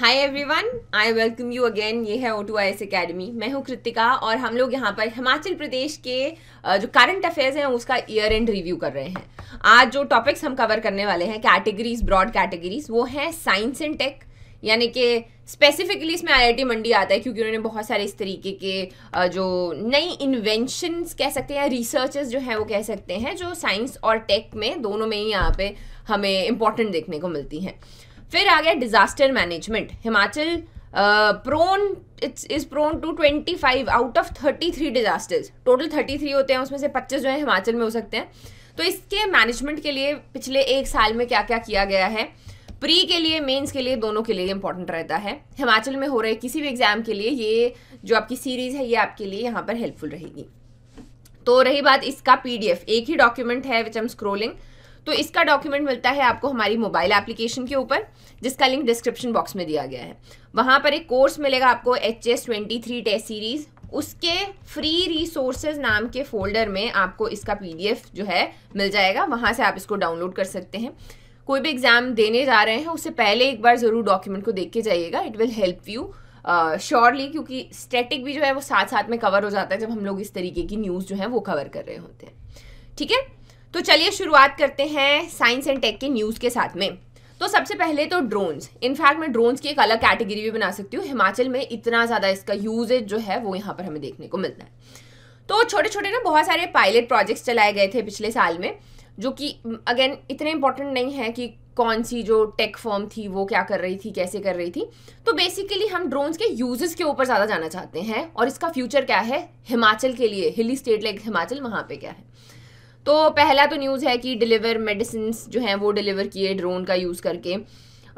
hi everyone I welcome you again ये है O two I S academy मैं हूँ कृतिका और हम लोग यहाँ पर हिमाचल प्रदेश के जो करंट अफेयर्स हैं उसका ईयर एंड रिव्यू कर रहे हैं आज जो टॉपिक्स हम कवर करने वाले हैं कैटेगरीज ब्रॉड कैटेगरीज वो हैं साइंस एंड टेक यानी कि स्पेसिफिकली इसमें आईआईटी मंडी आता है क्योंकि उन्होंने बहुत सारे इस तरीके के जो नई इन्वेंशंस कह सकते हैं या रिसर्चेस जो हैं वो कह सकते हैं जो साइंस और टेक में दोनों में ही यहाँ पे हमें इम्पोर्टेंट देखने को मिलती हैं फिर आ गया disaster management Himachal prone it's is prone to twenty five out of thirty three disasters total thirty three होते हैं उसमें से पच्चीस जो है हिमाचल में हो सकते हैं तो इसके मैनेजमेंट के लिए पिछले एक साल में क्या क्या किया गया है प्री के लिए मेंस के लिए दोनों के लिए इंपॉर्टेंट रहता है हिमाचल में हो रहे किसी भी एग्ज़ाम के लिए ये जो आपकी सीरीज़ है ये आपके लिए यहाँ पर हेल्पफुल रहेगी तो रही बात इसका पीडीएफ एक ही डॉक्यूमेंट है विच एम स्क्रोलिंग तो इसका डॉक्यूमेंट मिलता है आपको हमारी मोबाइल एप्लीकेशन के ऊपर जिसका लिंक डिस्क्रिप्शन बॉक्स में दिया गया है वहाँ पर एक कोर्स मिलेगा आपको H S twenty three test series उसके फ्री रिसोर्सेज नाम के फोल्डर में आपको इसका पीडीएफ जो है मिल जाएगा वहाँ से आप इसको डाउनलोड कर सकते हैं कोई भी एग्ज़ाम देने जा रहे हैं उससे पहले एक बार ज़रूर डॉक्यूमेंट को देख के जाइएगा it will help you surely क्योंकि स्टैटिक भी जो है वो साथ साथ में कवर हो जाता है जब हम लोग इस तरीके की न्यूज़ जो है वो कवर कर रहे होते हैं ठीक है तो चलिए शुरुआत करते हैं साइंस एंड टेक के न्यूज़ के साथ में तो सबसे पहले तो ड्रोन्स इनफैक्ट मैं ड्रोन्स की एक अलग कैटेगरी भी बना सकती हूँ हिमाचल में इतना ज़्यादा इसका यूजेज जो है वो यहाँ पर हमें देखने को मिलता है तो छोटे छोटे ना बहुत सारे पायलट प्रोजेक्ट्स चलाए गए थे पिछले साल में जो कि अगेन इतने इंपॉर्टेंट नहीं है कि कौन सी जो टेक फॉर्म थी वो क्या कर रही थी कैसे कर रही थी तो बेसिकली हम ड्रोन्स के यूजेस के ऊपर ज़्यादा जाना चाहते हैं और इसका फ्यूचर क्या है हिमाचल के लिए हिली स्टेट लाइक हिमाचल वहाँ पे क्या है तो पहला तो न्यूज़ है कि डिलीवर मेडिसिन जो हैं वो डिलीवर किए ड्रोन का यूज़ करके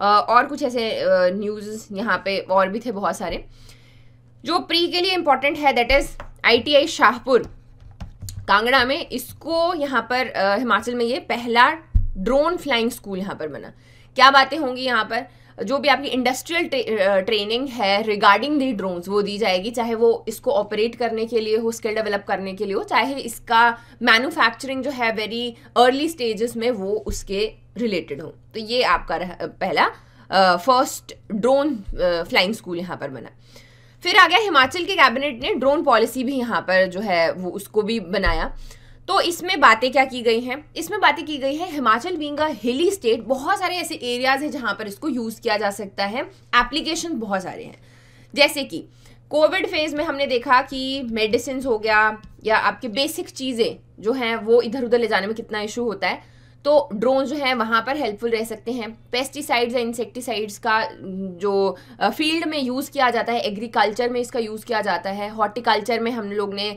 और कुछ ऐसे न्यूज़ यहाँ पे और भी थे बहुत सारे जो प्री के लिए इम्पॉर्टेंट है that is ITI Shahpur Kangra में इसको यहाँ पर हिमाचल में ये पहला ड्रोन फ्लाइंग स्कूल यहाँ पर बना क्या बातें होंगी यहाँ पर जो भी आपकी इंडस्ट्रियल ट्रे, ट्रेनिंग है रिगार्डिंग दी ड्रोन्स वो दी जाएगी चाहे वो इसको ऑपरेट करने के लिए हो स्किल डेवलप करने के लिए हो चाहे इसका मैन्युफैक्चरिंग जो है वेरी अर्ली स्टेजेस में वो उसके रिलेटेड हो तो ये आपका पहला फर्स्ट ड्रोन फ्लाइंग स्कूल यहाँ पर बना फिर आ गया हिमाचल के कैबिनेट ने ड्रोन पॉलिसी भी यहाँ पर जो है वो उसको भी बनाया तो इसमें बातें क्या की गई हैं इसमें बातें की गई है हिमाचल बींग हिली स्टेट बहुत सारे ऐसे एरियाज हैं जहाँ पर इसको यूज़ किया जा सकता है एप्लीकेशन बहुत सारे हैं जैसे कि कोविड फेज में हमने देखा कि मेडिसिन हो गया या आपके बेसिक चीज़ें जो हैं वो इधर उधर ले जाने में कितना इशू होता है तो ड्रोन जो है वहाँ पर हेल्पफुल रह सकते हैं पेस्टिसाइड्स या इंसेक्टिसाइड्स का जो फील्ड में यूज़ किया जाता है एग्रीकल्चर में इसका यूज़ किया जाता है हॉर्टिकल्चर में हम लोग ने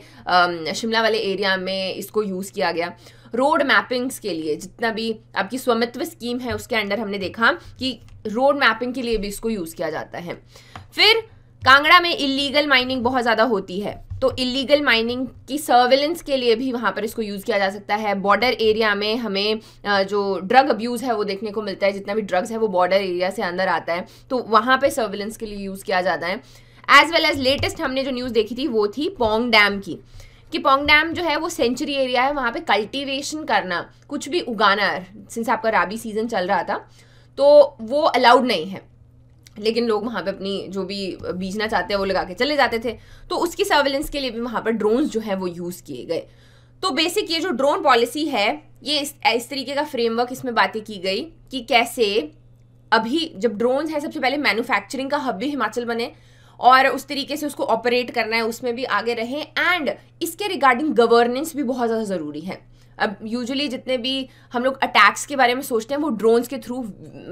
शिमला वाले एरिया में इसको यूज़ किया गया रोड मैपिंग्स के लिए जितना भी आपकी स्वामित्व स्कीम है उसके अंडर हमने देखा कि रोड मैपिंग के लिए भी इसको यूज़ किया जाता है फिर कांगड़ा में इलीगल माइनिंग बहुत ज़्यादा होती है तो इलीगल माइनिंग की सर्वेलेंस के लिए भी वहाँ पर इसको यूज़ किया जा सकता है बॉर्डर एरिया में हमें जो ड्रग अब्यूज़ है वो देखने को मिलता है जितना भी ड्रग्स है वो बॉर्डर एरिया से अंदर आता है तो वहाँ पर सर्वेलेंस के लिए यूज़ किया जाता है एज वेल एज लेटेस्ट हमने जो न्यूज़ देखी थी वो थी पोंग डैम की कि पोंग डैम जो है वो सेंचुरी एरिया है वहाँ पे कल्टीवेशन करना कुछ भी उगाना सिंस आपका राबी सीज़न चल रहा था तो वो अलाउड नहीं है लेकिन लोग वहाँ पे अपनी जो भी बीजना चाहते हैं वो लगा के चले जाते थे तो उसकी सर्वेलेंस के लिए भी वहाँ पर ड्रोन्स जो है वो यूज़ किए गए तो बेसिक ये जो ड्रोन पॉलिसी है ये इस, इस तरीके का फ्रेमवर्क इसमें बातें की गई कि कैसे अभी जब ड्रोन्स हैं सबसे पहले मैन्युफैक्चरिंग का हब भी हिमाचल बने और उस तरीके से उसको ऑपरेट करना है उसमें भी आगे रहें एंड इसके रिगार्डिंग गवर्नेंस भी बहुत ज़्यादा ज़रूरी है अब यूजुअली जितने भी हम लोग अटैक्स के बारे में सोचते हैं वो ड्रोन्स के थ्रू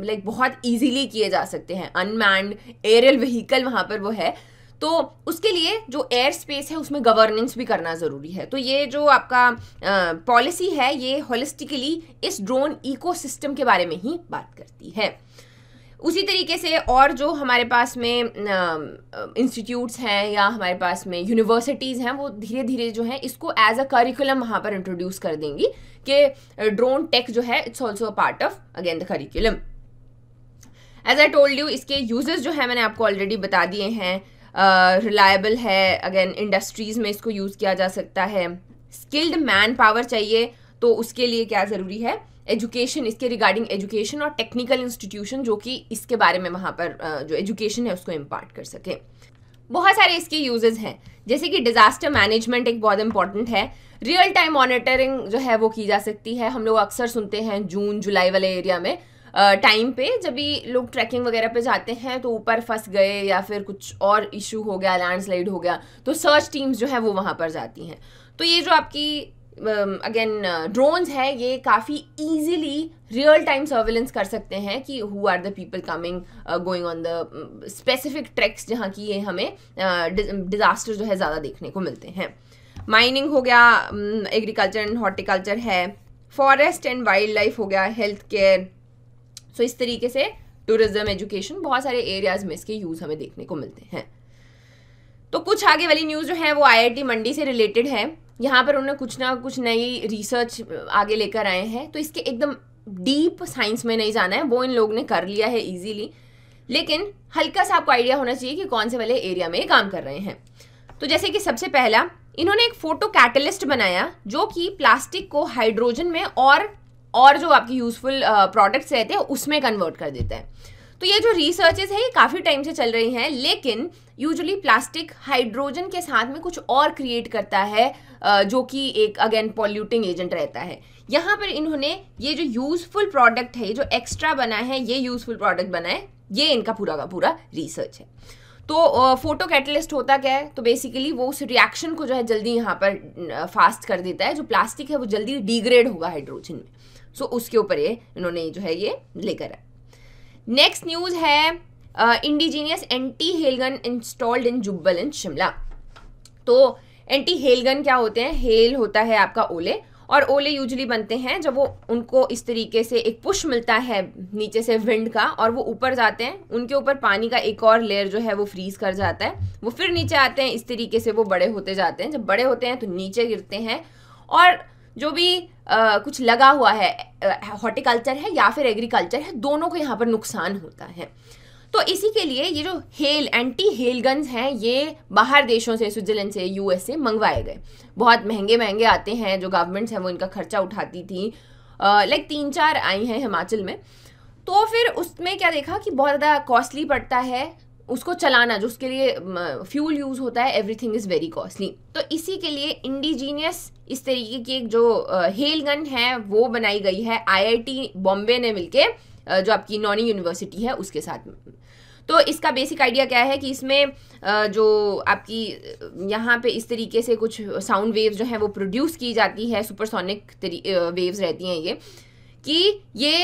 लाइक बहुत ईजीली किए जा सकते हैं अनमैंड एयरल व्हीकल वहाँ पर वो है तो उसके लिए जो एयर स्पेस है उसमें गवर्नेंस भी करना ज़रूरी है तो ये जो आपका पॉलिसी है ये होलिस्टिकली इस ड्रोन इकोसिस्टम के बारे में ही बात करती है उसी तरीके से और जो हमारे पास में इंस्टीट्यूट्स हैं या हमारे पास में यूनिवर्सिटीज़ हैं वो धीरे धीरे जो है इसको एज अ करिकुलम वहाँ पर इंट्रोड्यूस कर देंगी कि ड्रोन टेक जो है it's also a part of again the curriculum as I told you इसके यूजेस जो है मैंने आपको ऑलरेडी बता दिए हैं रिलायबल uh, है अगेन इंडस्ट्रीज़ में इसको यूज़ किया जा सकता है स्किल्ड मैन पावर चाहिए तो उसके लिए क्या ज़रूरी है एजुकेशन इसके रिगार्डिंग एजुकेशन और टेक्निकल इंस्टीट्यूशन जो कि इसके बारे में वहाँ पर जो एजुकेशन है उसको इम्पार्ट कर सकें बहुत सारे इसके यूजेज हैं जैसे कि डिज़ास्टर मैनेजमेंट एक बहुत इंपॉर्टेंट है रियल टाइम मॉनिटरिंग जो है वो की जा सकती है हम लोग अक्सर सुनते हैं जून जुलाई वाले एरिया में टाइम पे जब भी लोग ट्रैकिंग वगैरह पे जाते हैं तो ऊपर फंस गए या फिर कुछ और इशू हो गया लैंडस्लाइड हो गया तो सर्च टीम्स जो है वो वहाँ पर जाती हैं तो ये जो आपकी अगेन ड्रोन्स है ये काफ़ी ईजिली रियल टाइम सर्वेलेंस कर सकते हैं कि who are the people coming going on the specific tracks जहाँ की ये हमें डिज़ास्टर uh, um, जो है ज़्यादा देखने को मिलते हैं माइनिंग हो गया एग्रीकल्चर एंड हॉर्टिकल्चर है फॉरेस्ट एंड वाइल्ड लाइफ हो गया हेल्थ केयर सो इस तरीके से टूरिज्म एजुकेशन बहुत सारे एरियाज़ में इसके यूज़ हमें देखने को मिलते हैं तो कुछ आगे वाली न्यूज़ जो है वो आईआईटी मंडी से रिलेटेड है यहाँ पर उन्होंने कुछ ना कुछ नई रिसर्च आगे लेकर आए हैं तो इसके एकदम डीप साइंस में नहीं जाना है वो इन लोग ने कर लिया है इजीली लेकिन हल्का सा आपको आइडिया होना चाहिए कि कौन से वाले एरिया में काम कर रहे हैं तो जैसे कि सबसे पहला इन्होंने एक फोटो कैटलिस्ट बनाया जो कि प्लास्टिक को हाइड्रोजन में और और जो आपकी यूजफुल प्रोडक्ट्स रहते हैं उसमें कन्वर्ट कर देता है तो ये जो रिसर्चेज है ये काफ़ी टाइम से चल रही हैं लेकिन यूजुअली प्लास्टिक हाइड्रोजन के साथ में कुछ और क्रिएट करता है जो कि एक अगेन पॉल्यूटिंग एजेंट रहता है यहाँ पर इन्होंने ये जो यूज़फुल प्रोडक्ट है जो एक्स्ट्रा बना है ये यूज़फुल प्रोडक्ट बना है ये इनका पूरा का पूरा रिसर्च है तो फोटो कैटलिस्ट होता क्या है तो बेसिकली वो उस रिएक्शन को जो है जल्दी यहाँ पर फास्ट कर देता है जो प्लास्टिक है वो जल्दी डिग्रेड होगा हाइड्रोजन में सो so, उसके ऊपर ये इन्होंने जो है ये लेकर आया नेक्स्ट न्यूज है indigenous anti hail gun installed in Jubbal in Shimla तो एंटी हेलगन क्या होते हैं हेल होता है आपका ओले और ओले यूजली बनते हैं जब वो उनको इस तरीके से एक पुश मिलता है नीचे से विंड का और वो ऊपर जाते हैं उनके ऊपर पानी का एक और लेयर जो है वो फ्रीज कर जाता है वो फिर नीचे आते हैं इस तरीके से वो बड़े होते जाते हैं जब बड़े होते हैं तो नीचे गिरते हैं और जो भी आ, कुछ लगा हुआ है हॉर्टिकल्चर है या फिर एग्रीकल्चर है दोनों को यहाँ पर नुकसान होता है तो इसी के लिए ये जो हेल एंटी हेल गन्स हैं ये बाहर देशों से स्विट्जरलैंड से यू से मंगवाए गए बहुत महंगे महंगे आते हैं जो गवर्नमेंट्स हैं वो इनका खर्चा उठाती थी लाइक तीन चार आई हैं हिमाचल में तो फिर उसमें क्या देखा कि बहुत ज़्यादा कॉस्टली पड़ता है उसको चलाना जो उसके लिए फ्यूल यूज़ होता है एवरीथिंग इज़ वेरी कॉस्टली तो इसी के लिए इंडिजीनियस इस तरीके की एक जो हेल गन है वो बनाई गई है आईआईटी बॉम्बे ने मिलके जो आपकी नॉनी यूनिवर्सिटी है उसके साथ तो इसका बेसिक आइडिया क्या है कि इसमें जो आपकी यहाँ पे इस तरीके से कुछ साउंड वेव्स जो हैं वो प्रोड्यूस की जाती है सुपरसोनिक वेव्स रहती हैं ये कि ये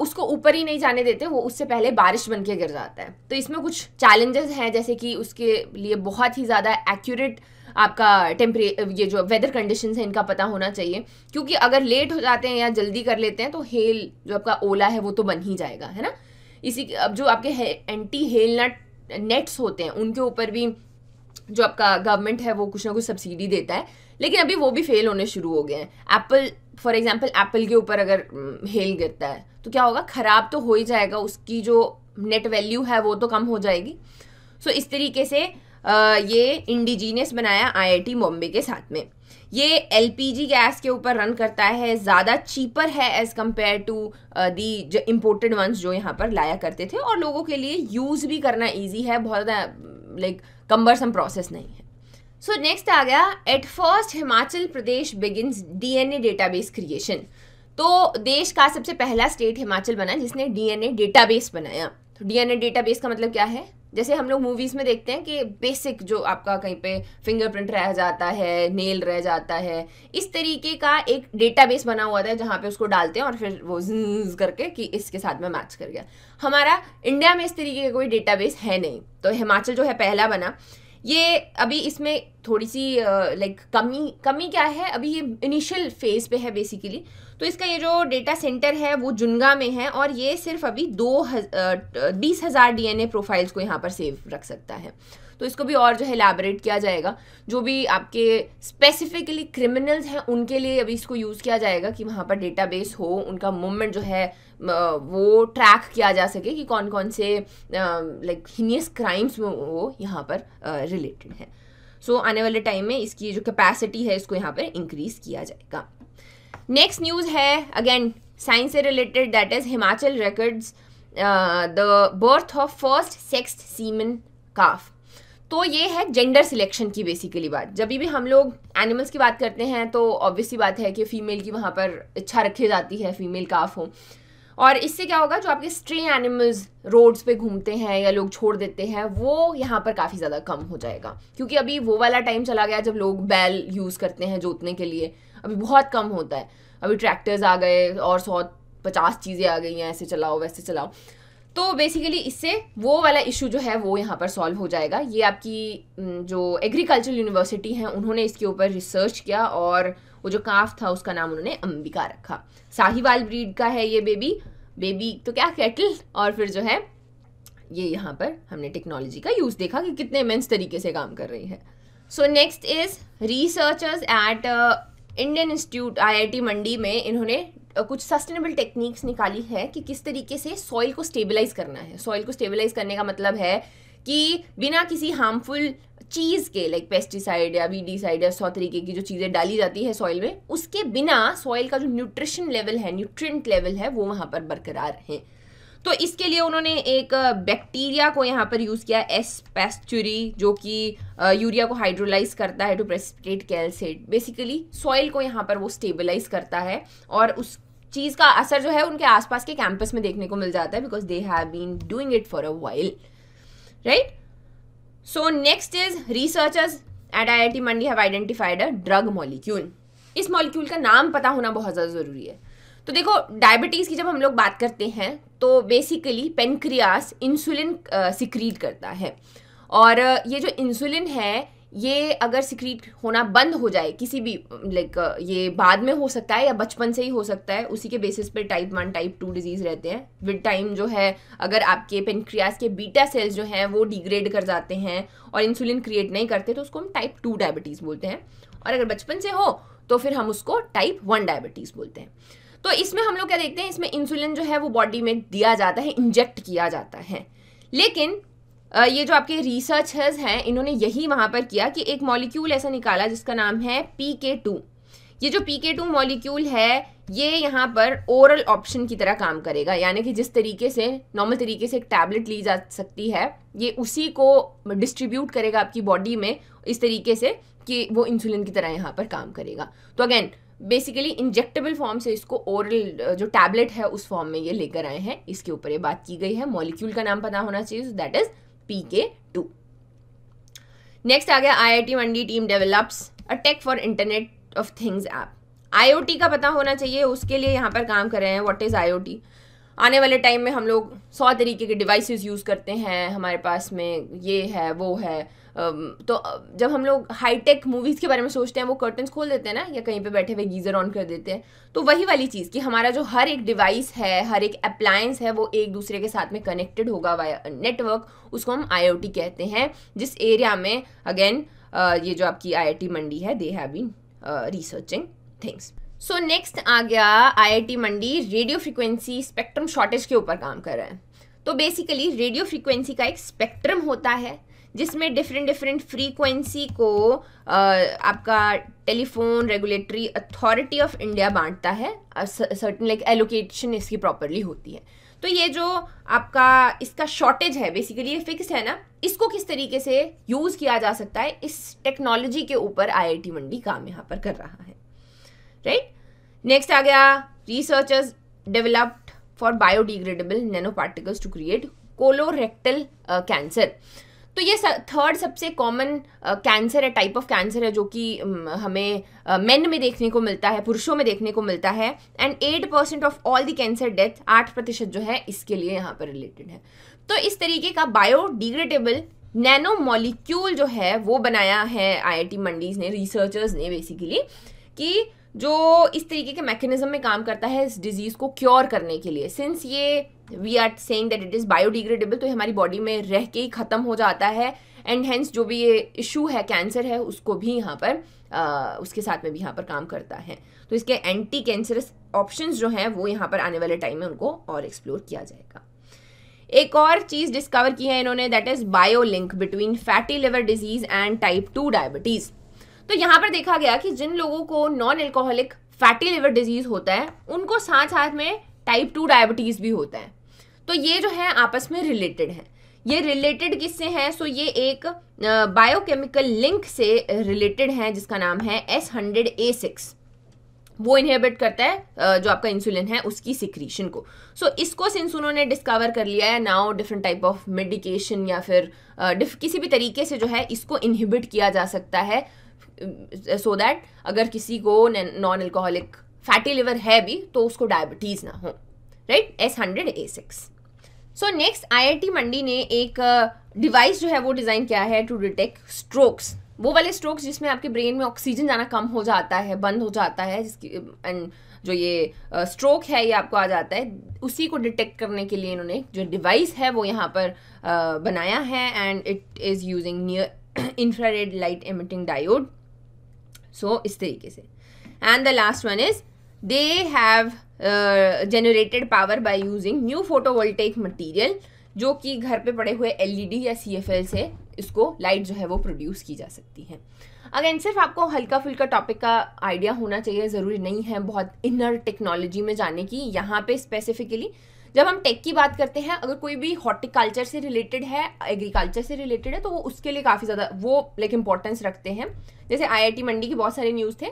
उसको ऊपर ही नहीं जाने देते वो उससे पहले बारिश बन के गिर जाता है तो इसमें कुछ चैलेंजेस हैं जैसे कि उसके लिए बहुत ही ज़्यादा एक्यूरेट आपका टेम्परे ये जो वेदर कंडीशन है इनका पता होना चाहिए क्योंकि अगर लेट हो जाते हैं या जल्दी कर लेते हैं तो हेल जो आपका ओला है वो तो बन ही जाएगा है ना इसी अब जो आपके है एंटी हेल नट नेट्स होते हैं उनके ऊपर भी जो आपका गवर्नमेंट है वो कुछ ना कुछ सब्सिडी देता है लेकिन अभी वो भी फेल होने शुरू हो गए हैं एप्पल फॉर एग्जाम्पल एप्पल के ऊपर अगर हेल हम्म, गिरता है तो क्या होगा ख़राब तो हो ही जाएगा उसकी जो नेट वैल्यू है वो तो कम हो जाएगी सो so, इस तरीके से ये इंडिजीनियस बनाया आईआईटी बॉम्बे के साथ में ये एलपीजी गैस के ऊपर रन करता है ज़्यादा चीपर है एज़ कम्पेयर टू दी जो इम्पोर्टेड वंस जो यहाँ पर लाया करते थे और लोगों के लिए यूज़ भी करना ईजी है बहुत लाइक कम्बरसम प्रोसेस नहीं है सो so नेक्स्ट आ गया at first Himachal Pradesh begins DNA database creation तो देश का सबसे पहला स्टेट हिमाचल बना जिसने डीएनए डेटाबेस बनाया तो डीएनए डेटाबेस का मतलब क्या है जैसे हम लोग मूवीज़ में देखते हैं कि बेसिक जो आपका कहीं पे फिंगरप्रिंट रह जाता है नेल रह जाता है इस तरीके का एक डेटाबेस बना हुआ था जहाँ पे उसको डालते हैं और फिर वो जूज करके कि इसके साथ में मैच कर गया हमारा इंडिया में इस तरीके का कोई डेटाबेस है नहीं तो हिमाचल जो है पहला बना ये अभी इसमें थोड़ी सी लाइक कमी कमी क्या है अभी ये इनिशियल फेज पे है बेसिकली तो इसका ये जो डेटा सेंटर है वो जुनगा में है और ये सिर्फ अभी दो हज, बीस हज़ार डी एन ए प्रोफाइल्स को यहाँ पर सेव रख सकता है तो इसको भी और जो है एलैबोरेट किया जाएगा जो भी आपके स्पेसिफिकली क्रिमिनल्स हैं उनके लिए अभी इसको यूज़ किया जाएगा कि वहाँ पर डेटाबेस हो उनका मूवमेंट जो है वो ट्रैक किया जा सके कि कौन कौन से लाइक हीनियस क्राइम्स वो यहाँ पर रिलेटेड हैं सो so, आने वाले टाइम में इसकी जो कैपेसिटी है इसको यहाँ पर इंक्रीज़ किया जाएगा नेक्स्ट न्यूज़ है अगेन साइंस से related that is Himachal records the birth of first sex semen calf तो ये है जेंडर सिलेक्शन की बेसिकली बात जब भी हम लोग एनिमल्स की बात करते हैं तो ऑब्वियसली बात है कि फ़ीमेल की वहाँ पर इच्छा रखी जाती है फीमेल काफ हो और इससे क्या होगा जो आपके स्ट्रे एनिमल्स रोड्स पे घूमते हैं या लोग छोड़ देते हैं वो यहाँ पर काफ़ी ज़्यादा कम हो जाएगा क्योंकि अभी वो वाला टाइम चला गया जब लोग बैल यूज़ करते हैं जोतने के लिए अभी बहुत कम होता है अभी ट्रैक्टर्स आ गए और सौ पचास चीज़ें आ गई हैं ऐसे चलाओ वैसे चलाओ तो बेसिकली इससे वो वाला इशू जो है वो यहाँ पर सॉल्व हो जाएगा ये आपकी जो एग्रीकल्चर यूनिवर्सिटी हैं उन्होंने इसके ऊपर रिसर्च किया और वो जो काफ था उसका नाम उन्होंने अंबिका रखा साहिवाल ब्रीड का है ये बेबी बेबी तो क्या कैटल और फिर जो है ये यहाँ पर हमने टेक्नोलॉजी का यूज़ देखा कि कितने इमेंस तरीके से काम कर रही है so next is researchers at Indian institute IIT Mandi में इन्होंने uh, कुछ सस्टेनेबल टेक्निक्स निकाली है कि किस तरीके से सॉइल को स्टेबलाइज करना है सॉइल को स्टेबलाइज करने का मतलब है कि बिना किसी हार्मफुल चीज़ के लाइक पेस्टिसाइड या वीडीसाइड या सौ तरीके की जो चीज़ें डाली जाती है सॉइल में उसके बिना सॉइल का जो न्यूट्रिशन लेवल है न्यूट्रिएंट लेवल है वो वहाँ पर बरकरार है तो इसके लिए उन्होंने एक बैक्टीरिया को यहाँ पर यूज़ किया एस पेस्चुरी जो कि यूरिया को हाइड्रोलाइज करता है to precipitate calcite basically soil को यहाँ पर वो स्टेबलाइज करता है और उस चीज़ का असर जो है उनके आसपास के कैंपस में देखने को मिल जाता है because they have been doing it for a while right So next is researchers आई IIT Mandi have identified a drug molecule इस मॉलिक्यूल का नाम पता होना बहुत ज़्यादा ज़रूरी है तो देखो डायबिटीज़ की जब हम लोग बात करते हैं तो बेसिकली पेनक्रियास इंसुलिन सिक्रीट करता है और ये जो इंसुलिन है ये अगर सिक्रीट होना बंद हो जाए किसी भी लाइक ये बाद में हो सकता है या बचपन से ही हो सकता है उसी के बेसिस पे type one type two disease रहते हैं विद टाइम जो है अगर आपके पेनक्रियास के बीटा सेल्स जो हैं वो डिग्रेड कर जाते हैं और इंसुलिन क्रिएट नहीं करते तो उसको हम टाइप टू डायबिटीज़ बोलते हैं और अगर बचपन से हो तो फिर हम उसको टाइप वन डायबिटीज़ बोलते हैं तो इसमें हम लोग क्या देखते हैं इसमें इंसुलिन जो है वो बॉडी में दिया जाता है इंजेक्ट किया जाता है लेकिन ये जो आपके रिसर्चर्स हैं इन्होंने यही वहाँ पर किया कि एक मॉलिक्यूल ऐसा निकाला जिसका नाम है पी के टू ये जो पी के टू मॉलिक्यूल है ये यहाँ पर ओरल ऑप्शन की तरह काम करेगा यानी कि जिस तरीके से नॉर्मल तरीके से एक टैबलेट ली जा सकती है ये उसी को डिस्ट्रीब्यूट करेगा आपकी बॉडी में इस तरीके से कि वो इंसुलिन की तरह यहाँ पर काम करेगा तो अगेन बेसिकली इंजेक्टेबल फॉर्म से इसको ओरल जो टैबलेट है उस फॉर्म में ये लेकर आए हैं इसके ऊपर ये बात की गई है मॉलिक्यूल का नाम पता होना चाहिए that is P K two next आ गया I IIT Mandi team develops a tech for internet of things app IoT का पता होना चाहिए उसके लिए यहाँ पर काम कर रहे हैं वॉट इज़ आई आने वाले टाइम में हम लोग सौ तरीके के डिवाइसेस यूज़ करते हैं हमारे पास में ये है वो है तो जब हम लोग हाईटेक मूवीज़ के बारे में सोचते हैं वो कर्टन्स खोल देते हैं ना या कहीं पे बैठे हुए गीज़र ऑन कर देते हैं तो वही वाली चीज़ कि हमारा जो हर एक डिवाइस है हर एक अप्लायंस है वो एक दूसरे के साथ में कनेक्टेड होगा वाया नेटवर्क उसको हम आई कहते हैं जिस एरिया में अगेन ये जो आपकी आई मंडी है they have been researching things so next आ गया IIT Mandi radio frequency spectrum shortage के ऊपर काम कर रहा है तो बेसिकली रेडियो फ्रिक्वेंसी का एक स्पेक्ट्रम होता है जिसमें डिफरेंट डिफरेंट फ्रीक्वेंसी को आ, आपका telephone regulatory authority of India बांटता है सर्टन लाइक एलोकेशन इसकी प्रॉपरली होती है तो ये जो आपका इसका शॉर्टेज है बेसिकली ये फिक्स है ना इसको किस तरीके से यूज़ किया जा सकता है इस टेक्नोलॉजी के ऊपर आईआईटी मंडी काम यहाँ पर कर रहा है राइट नेक्स्ट आ गया researchers developed for biodegradable nano particles to create colorectal cancer तो ये थर्ड सबसे कॉमन कैंसर uh, है टाइप ऑफ कैंसर है जो कि um, हमें मेन uh, में देखने को मिलता है पुरुषों में देखने को मिलता है and eight percent of all the cancer death आठ प्रतिशत जो है इसके लिए यहाँ पर रिलेटेड है तो इस तरीके का बायोडिग्रेडेबल नैनो मॉलिक्यूल जो है वो बनाया है आईआईटी मंडीज ने रिसर्चर्स ने बेसिकली कि जो इस तरीके के मैकेनिज्म में काम करता है इस डिज़ीज़ को क्योर करने के लिए सिंस ये we are saying that it is biodegradable तो ये हमारी बॉडी में रह के ही ख़त्म हो जाता है एंड हेंस जो भी ये इशू है कैंसर है उसको भी यहाँ पर आ, उसके साथ में भी यहाँ पर काम करता है तो इसके एंटी कैंसरस ऑप्शन जो हैं वो यहाँ पर आने वाले टाइम में उनको और एक्सप्लोर किया जाएगा एक और चीज़ डिस्कवर की है इन्होंने that is bio link between fatty liver disease and type two diabetes तो यहाँ पर देखा गया कि जिन लोगों को non alcoholic fatty liver disease होता है उनको साथ साथ में टाइप टू डायबिटीज़ भी होता है तो ये जो है आपस में रिलेटेड है ये रिलेटेड किससे हैं सो ये एक बायोकेमिकल लिंक से रिलेटेड है जिसका नाम है एस हंड्रेड ए सिक्स वो इनहेबिट करता है जो आपका इंसुलिन है उसकी सिक्रीशन को सो so, इसको सिंस उन्होंने डिस्कवर कर लिया है now different type of medication या फिर uh, किसी भी तरीके से जो है इसको इनहिबिट किया जा सकता है सो um, दैट अगर किसी को नॉन एल्कोहलिक फैटी लिवर है भी तो उसको डायबिटीज़ ना हो right S hundred A six so next I I T Mandi ने एक डिवाइस uh, जो है वो डिज़ाइन किया है टू डिटेक्ट स्ट्रोक्स वो वाले स्ट्रोक्स जिसमें आपके ब्रेन में ऑक्सीजन जाना कम हो जाता है बंद हो जाता है जिसकी एंड जो ये स्ट्रोक uh, है ये आपको आ जाता है उसी को डिटेक्ट करने के लिए इन्होंने जो डिवाइस है वो यहाँ पर uh, बनाया है and it is using near infrared light emitting diode so इस तरीके से and the last one is they have generated power by using new photovoltaic material जो कि घर पे पड़े हुए एलईडी e या सीएफएल से इसको लाइट जो है वो प्रोड्यूस की जा सकती है अगेन सिर्फ आपको हल्का फुल्का टॉपिक का आइडिया होना चाहिए ज़रूरी नहीं है बहुत इनर टेक्नोलॉजी में जाने की यहाँ पे स्पेसिफिकली जब हम टेक की बात करते हैं अगर कोई भी हॉर्टिकल्चर से रिलेटेड है एग्रीकल्चर से रिलेटेड है तो वो उसके लिए काफ़ी ज़्यादा वो लाइक इंपॉर्टेंस रखते हैं जैसे आई मंडी के बहुत सारे न्यूज़ थे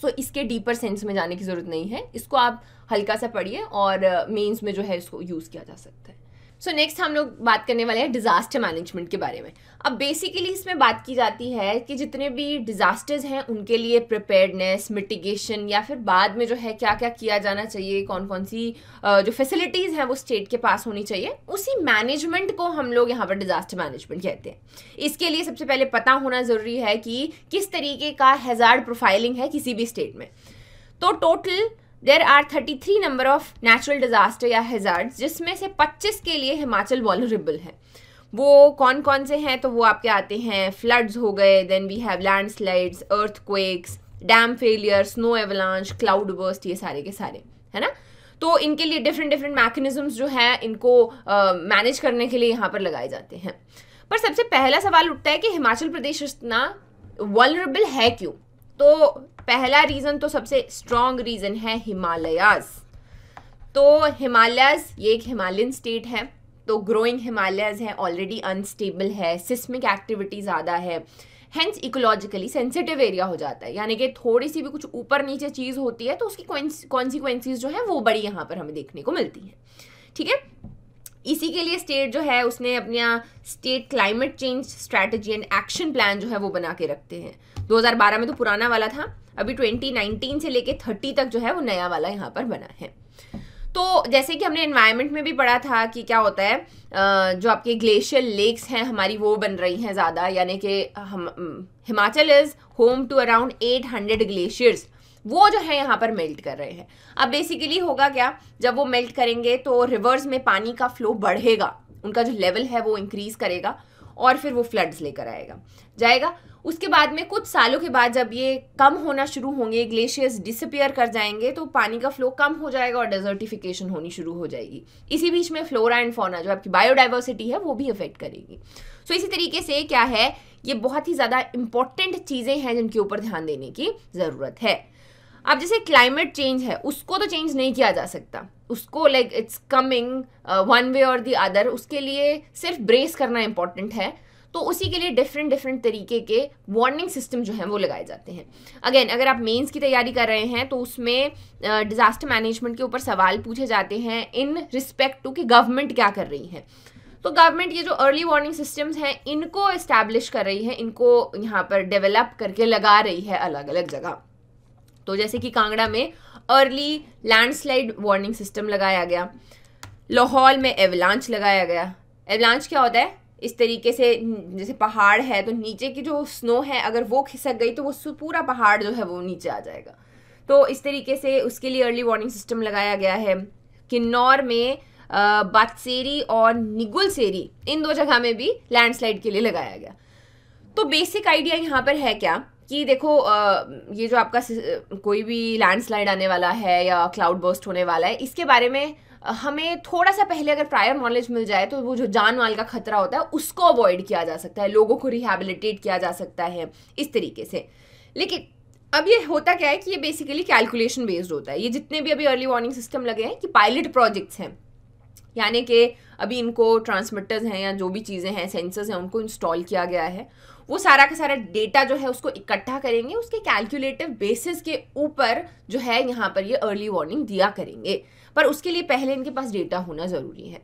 सो इसके डीपर सेंस में जाने की ज़रूरत नहीं है इसको आप हल्का सा पढ़िए और मेंस uh, में जो है इसको यूज़ किया जा सकता है सो so नेक्स्ट हम लोग बात करने वाले हैं डिज़ास्टर मैनेजमेंट के बारे में अब बेसिकली इसमें बात की जाती है कि जितने भी डिज़ास्टर्स हैं उनके लिए प्रिपेयर्डनेस मिटिगेशन या फिर बाद में जो है क्या क्या किया जाना चाहिए कौन कौन सी जो फैसिलिटीज़ हैं वो स्टेट के पास होनी चाहिए उसी मैनेजमेंट को हम लोग यहाँ पर डिज़ास्टर मैनेजमेंट कहते हैं इसके लिए सबसे पहले पता होना ज़रूरी है कि किस तरीके का हेजार्ड प्रोफाइलिंग है किसी भी स्टेट में तो total there are 33 number of natural disaster या हेजार्ड्स जिसमें से 25 के लिए हिमाचल वॉलरेबल है वो कौन कौन से हैं तो वो आपके आते हैं फ्लड्स हो गए then we have landslides earthquakes dam failure snow avalanche cloudburst ये सारे के सारे है ना तो इनके लिए डिफरेंट डिफरेंट मैकेनिज्म्स जो है इनको मैनेज uh, करने के लिए यहाँ पर लगाए जाते हैं पर सबसे पहला सवाल उठता है कि हिमाचल प्रदेश इतना वॉलरेबल है क्यों तो पहला रीज़न तो सबसे स्ट्रॉन्ग रीज़न है हिमालयाज़ तो हिमालयाज़ ये एक हिमालयन स्टेट है तो ग्रोइंग हिमालयाज़ है ऑलरेडी अनस्टेबल है सिस्मिक एक्टिविटी ज़्यादा है हैंस इकोलॉजिकली सेंसिटिव एरिया हो जाता है यानी कि थोड़ी सी भी कुछ ऊपर नीचे चीज़ होती है तो उसकी कॉन्सिक्वेंसिस जो है वो बड़ी यहाँ पर हमें देखने को मिलती हैं ठीक है इसी के लिए स्टेट जो है उसने अपना state climate change strategy and action plan जो है वो बना के रखते हैं 2012 में तो पुराना वाला था अभी 2019 से लेके 30 तक जो है वो नया वाला यहाँ पर बना है तो जैसे कि हमने इन्वायरमेंट में भी पढ़ा था कि क्या होता है जो आपके ग्लेशियर लेक्स हैं हमारी वो बन रही हैं ज़्यादा यानी कि हम Himachal is home to around 800 glaciers वो जो है यहाँ पर मेल्ट कर रहे हैं अब बेसिकली होगा क्या जब वो मेल्ट करेंगे तो रिवर्स में पानी का फ्लो बढ़ेगा उनका जो लेवल है वो इंक्रीज करेगा और फिर वो फ्लड्स लेकर आएगा जाएगा उसके बाद में कुछ सालों के बाद जब ये कम होना शुरू होंगे ग्लेशियर्स डिसअपियर कर जाएंगे तो पानी का फ्लो कम हो जाएगा और डेजर्टिफिकेशन होनी शुरू हो जाएगी इसी बीच में फ्लोरा एंड फोना जो आपकी बायोडाइवर्सिटी है वो भी अफेक्ट करेगी सो इसी तरीके से क्या है ये बहुत ही ज़्यादा इंपॉर्टेंट चीज़ें हैं जिनके ऊपर ध्यान देने की ज़रूरत है अब जैसे क्लाइमेट चेंज है उसको तो चेंज नहीं किया जा सकता उसको like it's coming one way or the other उसके लिए सिर्फ ब्रेस करना इंपॉर्टेंट है तो उसी के लिए डिफरेंट डिफरेंट तरीके के वार्निंग सिस्टम जो हैं वो लगाए जाते हैं अगेन अगर आप मेंस की तैयारी कर रहे हैं तो उसमें डिज़ास्टर uh, मैनेजमेंट के ऊपर सवाल पूछे जाते हैं इन रिस्पेक्ट टू कि गवर्नमेंट क्या कर रही है तो गवर्नमेंट ये जो अर्ली वार्निंग सिस्टम्स हैं इनको इस्टेब्लिश कर रही है इनको यहाँ पर डेवलप करके लगा रही है अलग अलग जगह तो जैसे कि कांगड़ा में अर्ली लैंडस्लाइड वार्निंग सिस्टम लगाया गया लाहौल में एवलांच लगाया गया एवलांच क्या होता है इस तरीके से जैसे पहाड़ है तो नीचे की जो स्नो है अगर वो खिसक गई तो वो पूरा पहाड़ जो है वो नीचे आ जाएगा तो इस तरीके से उसके लिए अर्ली वार्निंग सिस्टम लगाया गया है किन्नौर में बातसेरी और निगुलसेरी इन दो जगह में भी लैंडस्लाइड के लिए लगाया गया तो बेसिक आइडिया यहाँ पर है क्या कि देखो ये जो आपका कोई भी लैंडस्लाइड आने वाला है या क्लाउड बर्स्ट होने वाला है इसके बारे में हमें थोड़ा सा पहले अगर प्रायर नॉलेज मिल जाए तो वो जो जान माल का खतरा होता है उसको अवॉइड किया जा सकता है लोगों को रिहेबिलिटेट किया जा सकता है इस तरीके से लेकिन अब ये होता क्या है कि ये बेसिकली कैलकुलेशन बेस्ड होता है ये जितने भी अभी अर्ली वार्निंग सिस्टम लगे हैं कि पायलट प्रोजेक्ट्स हैं यानी कि अभी इनको ट्रांसमिटर्स हैं या जो भी चीज़ें हैं सेंसर्स हैं उनको इंस्टॉल किया गया है वो सारा का सारा डेटा जो है उसको इकट्ठा करेंगे उसके कैलकुलेटिव बेसिस के ऊपर जो है यहाँ पर ये अर्ली वार्निंग दिया करेंगे पर उसके लिए पहले इनके पास डेटा होना ज़रूरी है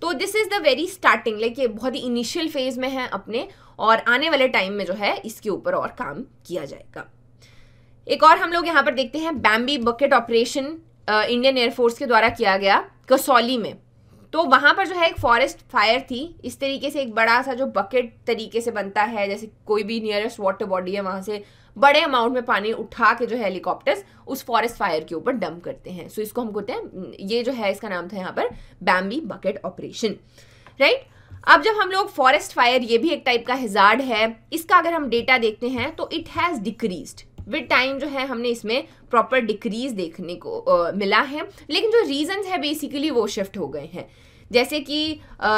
तो this is the very starting like ये बहुत ही इनिशियल फेज़ में है अपने और आने वाले टाइम में जो है इसके ऊपर और काम किया जाएगा एक और हम लोग यहाँ पर देखते हैं Bambi bucket operation Indian air force के द्वारा किया गया कसौली में तो वहाँ पर जो है एक फॉरेस्ट फायर थी इस तरीके से एक बड़ा सा जो बकेट तरीके से बनता है जैसे कोई भी नियरेस्ट वाटर बॉडी है वहाँ से बड़े अमाउंट में पानी उठा के जो है हेलीकॉप्टर्स उस फॉरेस्ट फायर के ऊपर डंप करते हैं सो so, इसको हम कहते हैं ये जो है इसका नाम था यहाँ पर बैम्बी बकेट ऑपरेशन राइट अब जब हम लोग फॉरेस्ट फायर ये भी एक टाइप का हिजार्ड है इसका अगर हम डेटा देखते हैं तो it has decreased with time जो है हमने इसमें प्रॉपर डिक्रीज देखने को uh, मिला है लेकिन जो रीजन है बेसिकली वो शिफ्ट हो गए हैं जैसे कि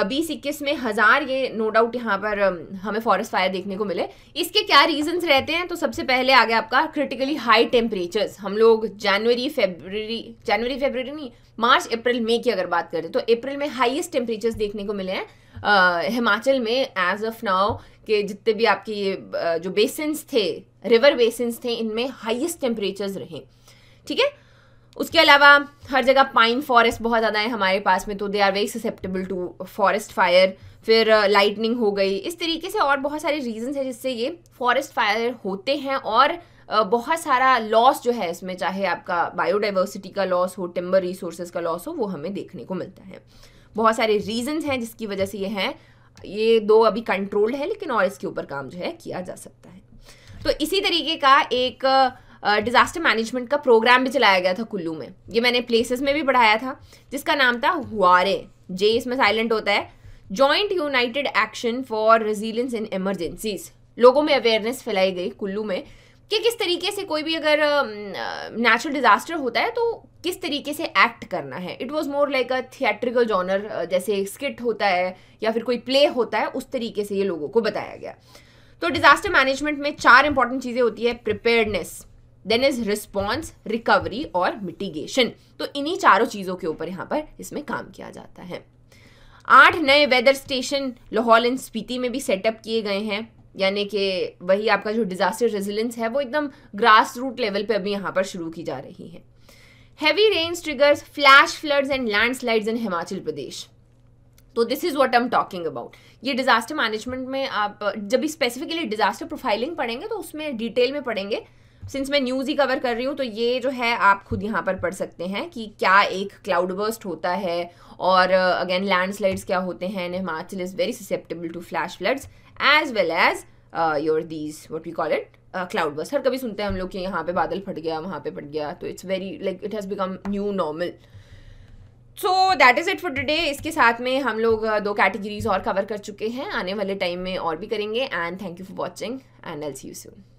बीस इक्कीस में हज़ार ये नो डाउट यहाँ पर हमें फॉरेस्ट फायर देखने को मिले इसके क्या रीजंस रहते हैं तो सबसे पहले आगे आपका क्रिटिकली हाई टेम्परेचर्स हम लोग जनवरी फेबररी जनवरी फेबररी नहीं मार्च अप्रैल मई की अगर बात करें तो अप्रैल में हाईएस्ट टेम्परेचर्स देखने को मिले हैं हिमाचल में एज ऑफ नाउ के जितने भी आपके ये जो बेसन्स थे रिवर बेसन्स थे इनमें हाइएस्ट टेम्परेचर्स रहे ठीक है उसके अलावा हर जगह पाइन फॉरेस्ट बहुत ज़्यादा है हमारे पास में तो they are very susceptible to forest fire फिर लाइटनिंग uh, हो गई इस तरीके से और बहुत सारे रीजंस हैं जिससे ये फॉरेस्ट फायर होते हैं और uh, बहुत सारा लॉस जो है इसमें चाहे आपका बायोडाइवर्सिटी का लॉस हो टिम्बर रिसोर्सेज का लॉस हो वो हमें देखने को मिलता है बहुत सारे रीजंस हैं जिसकी वजह से ये हैं ये दो अभी कंट्रोल्ड है लेकिन और इसके ऊपर काम जो है किया जा सकता है तो इसी तरीके का एक uh, डिज़ास्टर मैनेजमेंट का प्रोग्राम भी चलाया गया था कुल्लू में ये मैंने प्लेसेस में भी पढ़ाया था जिसका नाम था हुआरे जे इसमें साइलेंट होता है joint united action for resilience in emergencies लोगों में अवेयरनेस फैलाई गई कुल्लू में कि किस तरीके से कोई भी अगर नेचुरल uh, डिज़ास्टर होता है तो किस तरीके से एक्ट करना है it was more like a theatrical genre जैसे स्किट होता है या फिर कोई प्ले होता है उस तरीके से ये लोगों को बताया गया तो डिज़ास्टर मैनेजमेंट में चार इंपॉर्टेंट चीज़ें होती है preparedness then is response recovery और मिटिगेशन तो इन्हीं चारों चीज़ों के ऊपर यहाँ पर इसमें काम किया जाता है आठ नए weather station Lahaul and Spiti में भी सेटअप किए गए हैं यानी कि वही आपका जो डिज़ास्टर रेजिलेंस है वो एकदम ग्रास रूट लेवल पे अभी यहाँ पर शुरू की जा रही है heavy rains triggers flash floods and landslides in Himachal Pradesh तो this is what am talking about ये डिज़ास्टर मैनेजमेंट में आप जब भी स्पेसिफिकली डिज़ास्टर प्रोफाइलिंग पढ़ेंगे तो उसमें डिटेल में पढ़ेंगे सिंस मैं न्यूज़ ही कवर कर रही हूँ तो ये जो है आप खुद यहाँ पर पढ़ सकते हैं कि क्या एक क्लाउड बर्स्ट होता है और अगेन uh, लैंडस्लाइड्स क्या होते हैं Himachal is very susceptible to flash floods as well as your these what we call it cloudburst हर कभी सुनते हैं हम लोग कि यहाँ पे बादल फट गया वहाँ पे फट गया तो it's very like it has become new normal so that is it for today इसके साथ में हम लोग uh, दो कैटेगरीज और कवर कर चुके हैं आने वाले टाइम में और भी करेंगे and thank you for watching and I'll see you soon